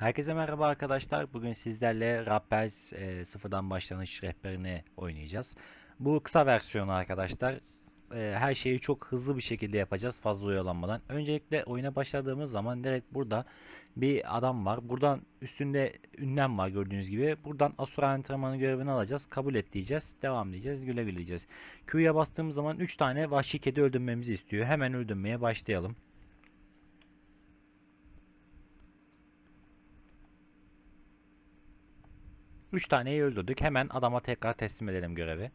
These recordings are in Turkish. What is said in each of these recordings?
Herkese merhaba arkadaşlar. Bugün sizlerle Rappels e, sıfırdan başlanış rehberini oynayacağız. Bu kısa versiyonu arkadaşlar. E, her şeyi çok hızlı bir şekilde yapacağız fazla oyalanmadan. Öncelikle oyuna başladığımız zaman direkt burada bir adam var. Buradan üstünde ünlem var gördüğünüz gibi. Buradan Asura antrenmanı görevini alacağız. Kabul et diyeceğiz. Devam diyeceğiz. Güle güleceğiz. Q'ya bastığımız zaman 3 tane vahşi kedi öldürmemizi istiyor. Hemen öldürmeye başlayalım. 3 taneyi öldürdük. Hemen adama tekrar teslim edelim görevi.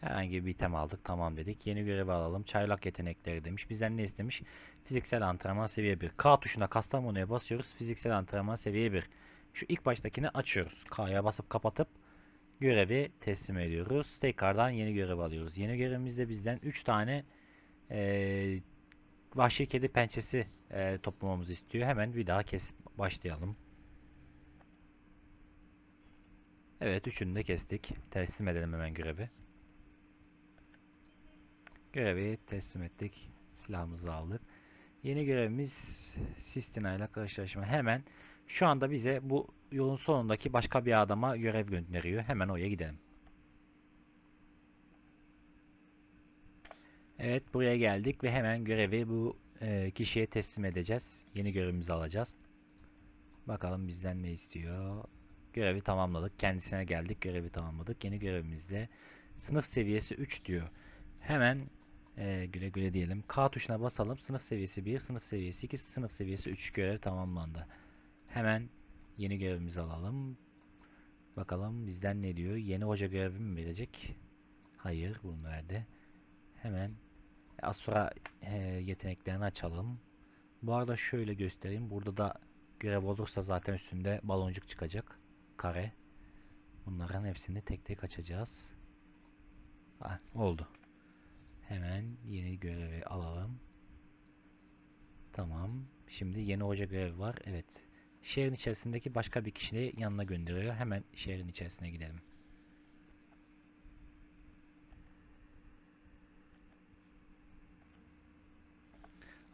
Herhangi bir item aldık. Tamam dedik. Yeni görevi alalım. Çaylak yetenekleri demiş. Bizden ne istemiş? Fiziksel antrenman seviye 1. K tuşuna Kastamonu'ya basıyoruz. Fiziksel antrenman seviye 1. Şu ilk baştakini açıyoruz. K'ya basıp kapatıp görevi teslim ediyoruz. Tekrardan yeni görev alıyoruz. Yeni görevimizde bizden 3 tane e, vahşi kedi pençesi e, toplamamızı istiyor. Hemen bir daha kesip başlayalım. Evet üçünü de kestik. Teslim edelim hemen görevi. Görevi teslim ettik. Silahımızı aldık. Yeni görevimiz Sistina ile karşılaşma. Hemen şu anda bize bu yolun sonundaki başka bir adama görev gönderiyor. Hemen oraya gidelim. Evet buraya geldik ve hemen görevi bu e, kişiye teslim edeceğiz. Yeni görevimizi alacağız. Bakalım bizden ne istiyor. Görevi tamamladık. Kendisine geldik. Görevi tamamladık. Yeni görevimizde sınıf seviyesi 3 diyor. Hemen e, güle güle diyelim. K tuşuna basalım. Sınıf seviyesi 1, sınıf seviyesi 2, sınıf seviyesi 3 görev tamamlandı. Hemen yeni görevimizi alalım. Bakalım bizden ne diyor? Yeni hoca görevi mi verecek? Hayır bunu verdi. Hemen az sonra e, yeteneklerini açalım. Bu arada şöyle göstereyim. Burada da Görev olursa zaten üstünde baloncuk çıkacak. Kare. Bunların hepsini tek tek açacağız. Ah, oldu. Hemen yeni görevi alalım. Tamam. Şimdi yeni hoca görevi var. Evet. Şehrin içerisindeki başka bir kişiyi yanına gönderiyor. Hemen şehrin içerisine gidelim.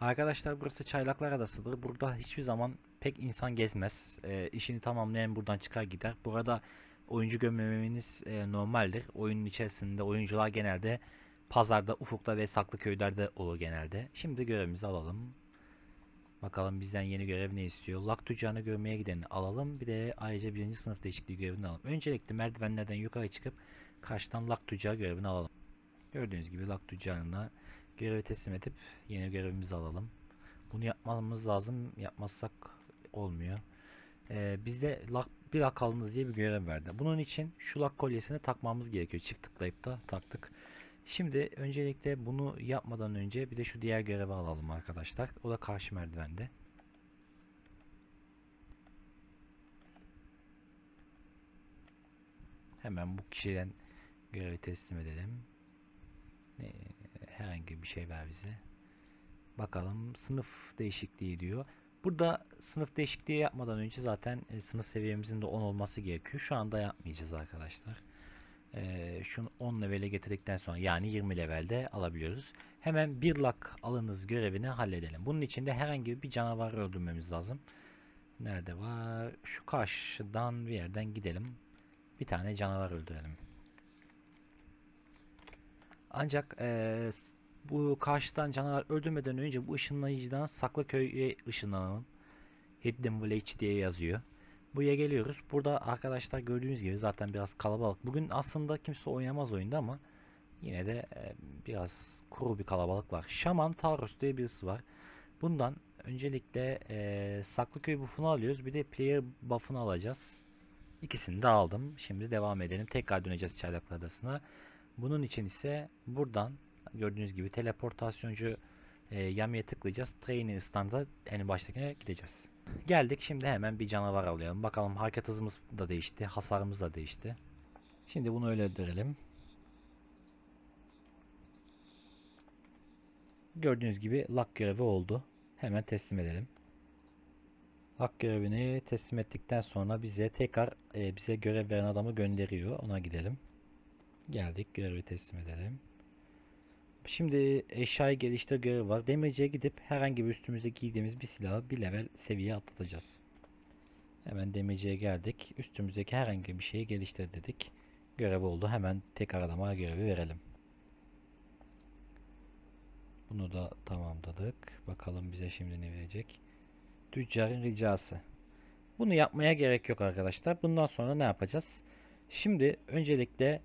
Arkadaşlar burası Çaylaklar Adası'dır. Burada hiçbir zaman pek insan gezmez. E, işini tamamlayan buradan çıkar gider. Burada oyuncu gömmemeniz e, normaldir. Oyunun içerisinde oyuncular genelde pazarda, ufukta ve saklı köylerde olur genelde. Şimdi görevimizi alalım. Bakalım bizden yeni görev ne istiyor? Lak tüccarını görmeye gideni alalım. Bir de ayrıca birinci sınıf değişikliği görevini alalım. Öncelikle merdivenlerden yukarı çıkıp karşıdan lak tüccar görevini alalım. Gördüğünüz gibi lak tüccarına Görevi teslim edip yeni görevimizi alalım. Bunu yapmamız lazım. Yapmazsak olmuyor. Ee, bizde lak, bir akalınız diye bir görev verdi. Bunun için şu lak kolyesini takmamız gerekiyor. Çift tıklayıp da taktık. Şimdi öncelikle bunu yapmadan önce bir de şu diğer görevi alalım arkadaşlar. O da karşı merdivende. Hemen bu kişiden görevi teslim edelim. Ne, herhangi bir şey ver bize. Bakalım sınıf değişikliği diyor. Burada sınıf değişikliği yapmadan önce zaten e, sınıf seviyemizin de 10 olması gerekiyor. Şu anda yapmayacağız arkadaşlar. E, şunu 10 levele getirdikten sonra yani 20 levelde alabiliyoruz. Hemen bir lak alınız görevini halledelim. Bunun için de herhangi bir canavar öldürmemiz lazım. Nerede var? Şu karşıdan bir yerden gidelim. Bir tane canavar öldürelim. Ancak e, bu karşıdan canavar öldürmeden önce bu ışınlayıcıdan Saklı Saklaköy ışınlanalım. Hidden Village diye yazıyor. Buraya geliyoruz. Burada arkadaşlar gördüğünüz gibi zaten biraz kalabalık. Bugün aslında kimse oynamaz oyunda ama yine de e, biraz kuru bir kalabalık var. Şaman Taurus diye birisi var. Bundan öncelikle e, Saklıköy buff'unu alıyoruz. Bir de player buff'unu alacağız. İkisini de aldım. Şimdi devam edelim. Tekrar döneceğiz Çaylaklı Adası'na. Bunun için ise buradan gördüğünüz gibi teleportasyoncu e, yamya tıklayacağız. Train'i stand'a en baştakine gideceğiz. Geldik şimdi hemen bir canavar alalım. Bakalım hareket hızımız da değişti. Hasarımız da değişti. Şimdi bunu öyle öldürelim. Gördüğünüz gibi lak görevi oldu. Hemen teslim edelim. Lak görevini teslim ettikten sonra bize tekrar e, bize görev veren adamı gönderiyor. Ona gidelim. Geldik görevi teslim edelim. Şimdi eşyayı geliştir görevi var. Demirciye gidip herhangi bir üstümüzde giydiğimiz bir silahı bir level seviye atlatacağız. Hemen demirciye geldik. Üstümüzdeki herhangi bir şeyi geliştir dedik. Görev oldu. Hemen tek aralama görevi verelim. Bunu da tamamladık. Bakalım bize şimdi ne verecek. Tüccarın ricası. Bunu yapmaya gerek yok arkadaşlar. Bundan sonra ne yapacağız? Şimdi öncelikle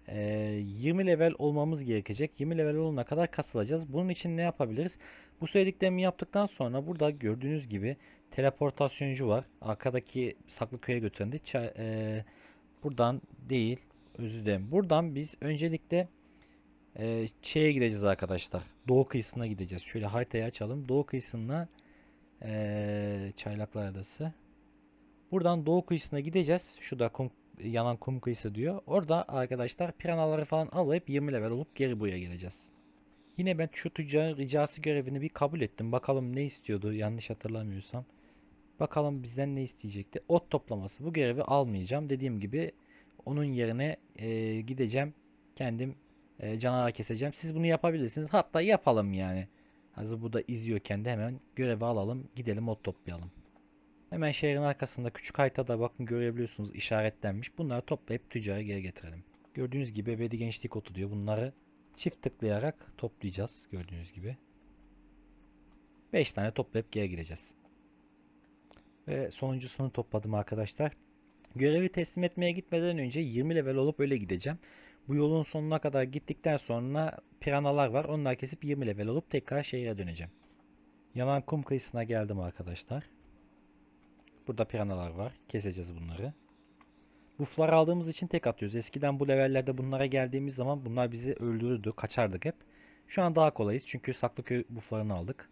20 level olmamız gerekecek. 20 level olana kadar kasılacağız. Bunun için ne yapabiliriz? Bu söylediklerimi yaptıktan sonra burada gördüğünüz gibi teleportasyoncu var. Arkadaki saklı köye götüren de e, buradan değil özür dilerim. Buradan biz öncelikle e, gideceğiz arkadaşlar. Doğu kıyısına gideceğiz. Şöyle haritayı açalım. Doğu kıyısına Çaylaklar Adası. Buradan doğu kıyısına gideceğiz. Şu da kum yanan kum kıyısı diyor. Orada arkadaşlar piranaları falan alıp 20 level olup geri buraya geleceğiz. Yine ben şu tüccarın ricası görevini bir kabul ettim. Bakalım ne istiyordu yanlış hatırlamıyorsam. Bakalım bizden ne isteyecekti. Ot toplaması. Bu görevi almayacağım. Dediğim gibi onun yerine e, gideceğim. Kendim e, canavar keseceğim. Siz bunu yapabilirsiniz. Hatta yapalım yani. Hazır bu da izliyorken de hemen görevi alalım. Gidelim ot toplayalım. Hemen şehrin arkasında küçük haritada bakın görebiliyorsunuz işaretlenmiş. Bunları toplayıp tüccara geri getirelim. Gördüğünüz gibi ebedi gençlik otu diyor. Bunları çift tıklayarak toplayacağız gördüğünüz gibi. 5 tane toplayıp geri gireceğiz. Ve sonuncusunu topladım arkadaşlar. Görevi teslim etmeye gitmeden önce 20 level olup öyle gideceğim. Bu yolun sonuna kadar gittikten sonra piranalar var. onları kesip 20 level olup tekrar şehire döneceğim. Yanan kum kıyısına geldim arkadaşlar. Burada piranalar var. Keseceğiz bunları. Buff'ları aldığımız için tek atıyoruz. Eskiden bu levellerde bunlara geldiğimiz zaman bunlar bizi öldürürdü. Kaçardık hep. Şu an daha kolayız. Çünkü saklı köy buff'larını aldık.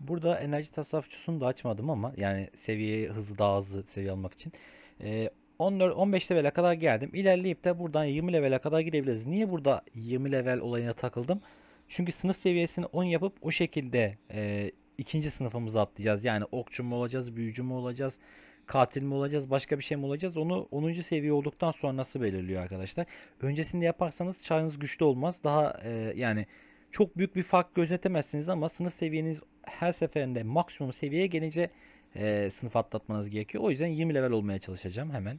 Burada enerji tasarrufçusunu da açmadım ama yani seviye hızı daha hızlı seviye almak için. Ee, 14 15 level'e kadar geldim. İlerleyip de buradan 20 level'e kadar gidebiliriz. Niye burada 20 level olayına takıldım? Çünkü sınıf seviyesini 10 yapıp o şekilde e, ikinci sınıfımızı atlayacağız. Yani okçu mu olacağız, büyücü mü olacağız, katil mi olacağız, başka bir şey mi olacağız? Onu 10. seviye olduktan sonra nasıl belirliyor arkadaşlar. Öncesinde yaparsanız çağınız güçlü olmaz. Daha e, yani çok büyük bir fark gözetemezsiniz ama sınıf seviyeniz her seferinde maksimum seviyeye gelince e, sınıf atlatmanız gerekiyor. O yüzden 20 level olmaya çalışacağım hemen.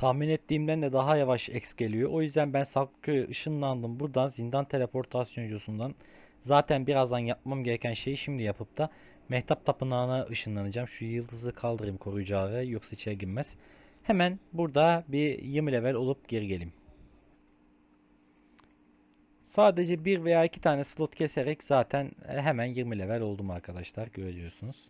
Tahmin ettiğimden de daha yavaş X geliyor. O yüzden ben Salköy'e ışınlandım. Buradan zindan teleportasyoncusundan zaten birazdan yapmam gereken şeyi şimdi yapıp da Mehtap Tapınağı'na ışınlanacağım. Şu yıldızı kaldırayım koruyucu ağrı yoksa içeri girmez. Hemen burada bir 20 level olup geri gelim. Sadece bir veya iki tane slot keserek zaten e, hemen 20 level oldum arkadaşlar. Görüyorsunuz.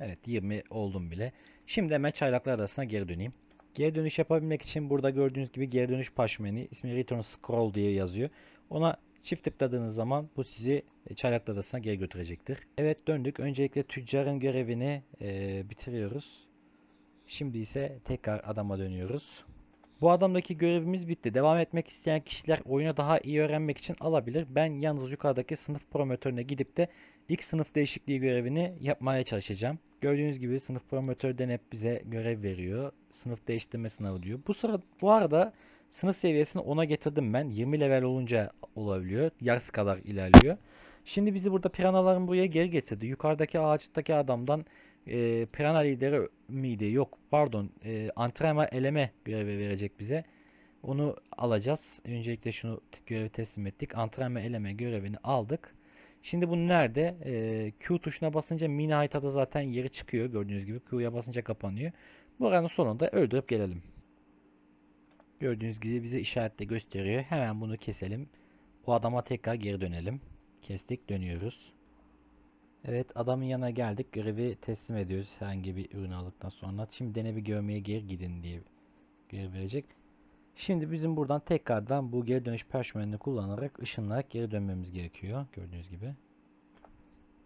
Evet 20 oldum bile. Şimdi hemen çaylaklar arasına geri döneyim. Geri dönüş yapabilmek için burada gördüğünüz gibi geri dönüş paşmeni ismi return scroll diye yazıyor. Ona çift tıkladığınız zaman bu sizi e, çaylak adasına geri götürecektir. Evet döndük. Öncelikle tüccarın görevini e, bitiriyoruz. Şimdi ise tekrar adama dönüyoruz. Bu adamdaki görevimiz bitti. Devam etmek isteyen kişiler oyunu daha iyi öğrenmek için alabilir. Ben yalnız yukarıdaki sınıf promotörüne gidip de ilk sınıf değişikliği görevini yapmaya çalışacağım. Gördüğünüz gibi sınıf promotörden denep bize görev veriyor. Sınıf değiştirme sınavı diyor. Bu sıra bu arada sınıf seviyesini 10'a getirdim ben. 20 level olunca olabiliyor. Yarısı kadar ilerliyor. Şimdi bizi burada piranaların buraya geri getirdi. Yukarıdaki ağaçtaki adamdan e, pirana lideri miydi? Yok pardon. E, antrenman eleme görevi verecek bize. Onu alacağız. Öncelikle şunu görevi teslim ettik. Antrenman eleme görevini aldık. Şimdi bu nerede? E, Q tuşuna basınca mini haritada zaten yeri çıkıyor. Gördüğünüz gibi Q'ya basınca kapanıyor. Bu Buranın sonunda öldürüp gelelim. Gördüğünüz gibi bize işaretle gösteriyor. Hemen bunu keselim. Bu adama tekrar geri dönelim. Kestik dönüyoruz. Evet adamın yanına geldik. görevi teslim ediyoruz herhangi bir ürünü aldıktan sonra. Şimdi dene bir görmeye geri gidin diye görev verecek. Şimdi bizim buradan tekrardan bu geri dönüş perşmenini kullanarak ışınlayarak geri dönmemiz gerekiyor. Gördüğünüz gibi.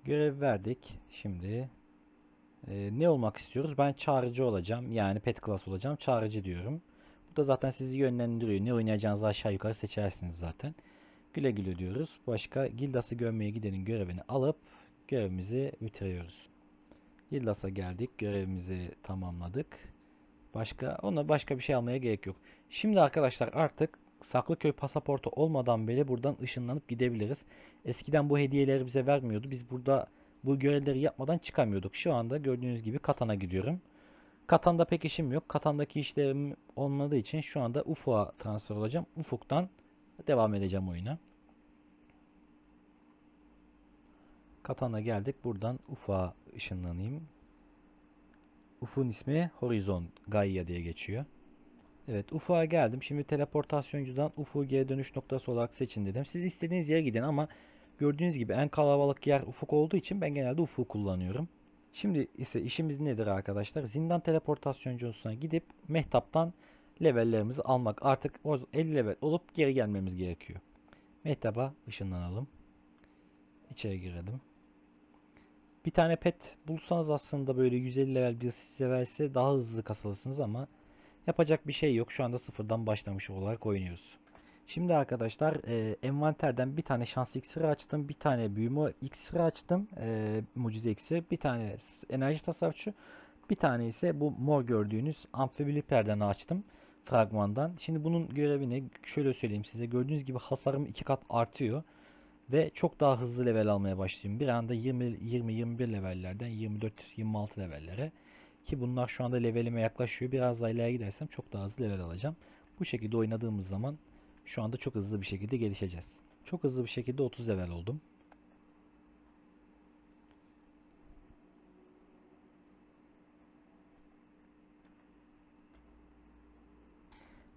Görev verdik. Şimdi e, ne olmak istiyoruz? Ben çağrıcı olacağım. Yani pet class olacağım. Çağrıcı diyorum. Bu da zaten sizi yönlendiriyor. Ne oynayacağınızı aşağı yukarı seçersiniz zaten. Güle güle diyoruz. Başka Gildas'ı görmeye gidenin görevini alıp görevimizi bitiriyoruz. Gildas'a geldik. Görevimizi tamamladık. Başka ona başka bir şey almaya gerek yok. Şimdi arkadaşlar artık saklı köy pasaportu olmadan bile buradan ışınlanıp gidebiliriz. Eskiden bu hediyeleri bize vermiyordu. Biz burada bu görevleri yapmadan çıkamıyorduk. Şu anda gördüğünüz gibi Katan'a gidiyorum. Katan'da pek işim yok. Katan'daki işlerim olmadığı için şu anda Ufuk'a transfer olacağım. Ufuk'tan devam edeceğim oyuna. Katan'a geldik. Buradan Ufuk'a ışınlanayım. Uf'un ismi Horizon Gaia diye geçiyor. Evet UFO'ya geldim. Şimdi teleportasyoncudan UFO geri dönüş noktası olarak seçin dedim. Siz istediğiniz yere gidin ama gördüğünüz gibi en kalabalık yer ufuk olduğu için ben genelde UFO kullanıyorum. Şimdi ise işimiz nedir arkadaşlar? Zindan teleportasyoncusuna gidip mehtaptan levellerimizi almak. Artık 50 level olup geri gelmemiz gerekiyor. Mehtaba ışınlanalım. İçeri girelim. Bir tane pet bulsanız aslında böyle 150 level bir size verse daha hızlı kasalısınız ama yapacak bir şey yok. Şu anda sıfırdan başlamış olarak oynuyoruz. Şimdi arkadaşlar e, envanterden bir tane şans iksiri açtım. Bir tane büyüme iksiri açtım. E, mucize iksiri. Bir tane enerji tasarrufçu. Bir tane ise bu mor gördüğünüz amfibiliperden açtım. Fragmandan. Şimdi bunun görevini şöyle söyleyeyim size. Gördüğünüz gibi hasarım iki kat artıyor. Ve çok daha hızlı level almaya başlayayım. Bir anda 20-21 levellerden 24-26 levellere. Ki bunlar şu anda levelime yaklaşıyor. Biraz daha ileri gidersem çok daha hızlı level alacağım. Bu şekilde oynadığımız zaman şu anda çok hızlı bir şekilde gelişeceğiz. Çok hızlı bir şekilde 30 level oldum.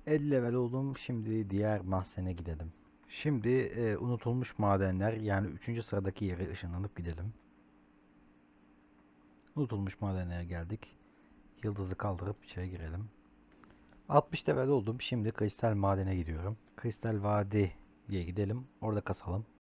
El level oldum. Şimdi diğer mahzene gidelim. Şimdi e, unutulmuş madenler yani 3. sıradaki yere ışınlanıp gidelim. Unutulmuş madenlere geldik. Yıldızı kaldırıp içeri girelim. 60 level oldum. Şimdi kristal madene gidiyorum. Kristal vadi diye gidelim. Orada kasalım.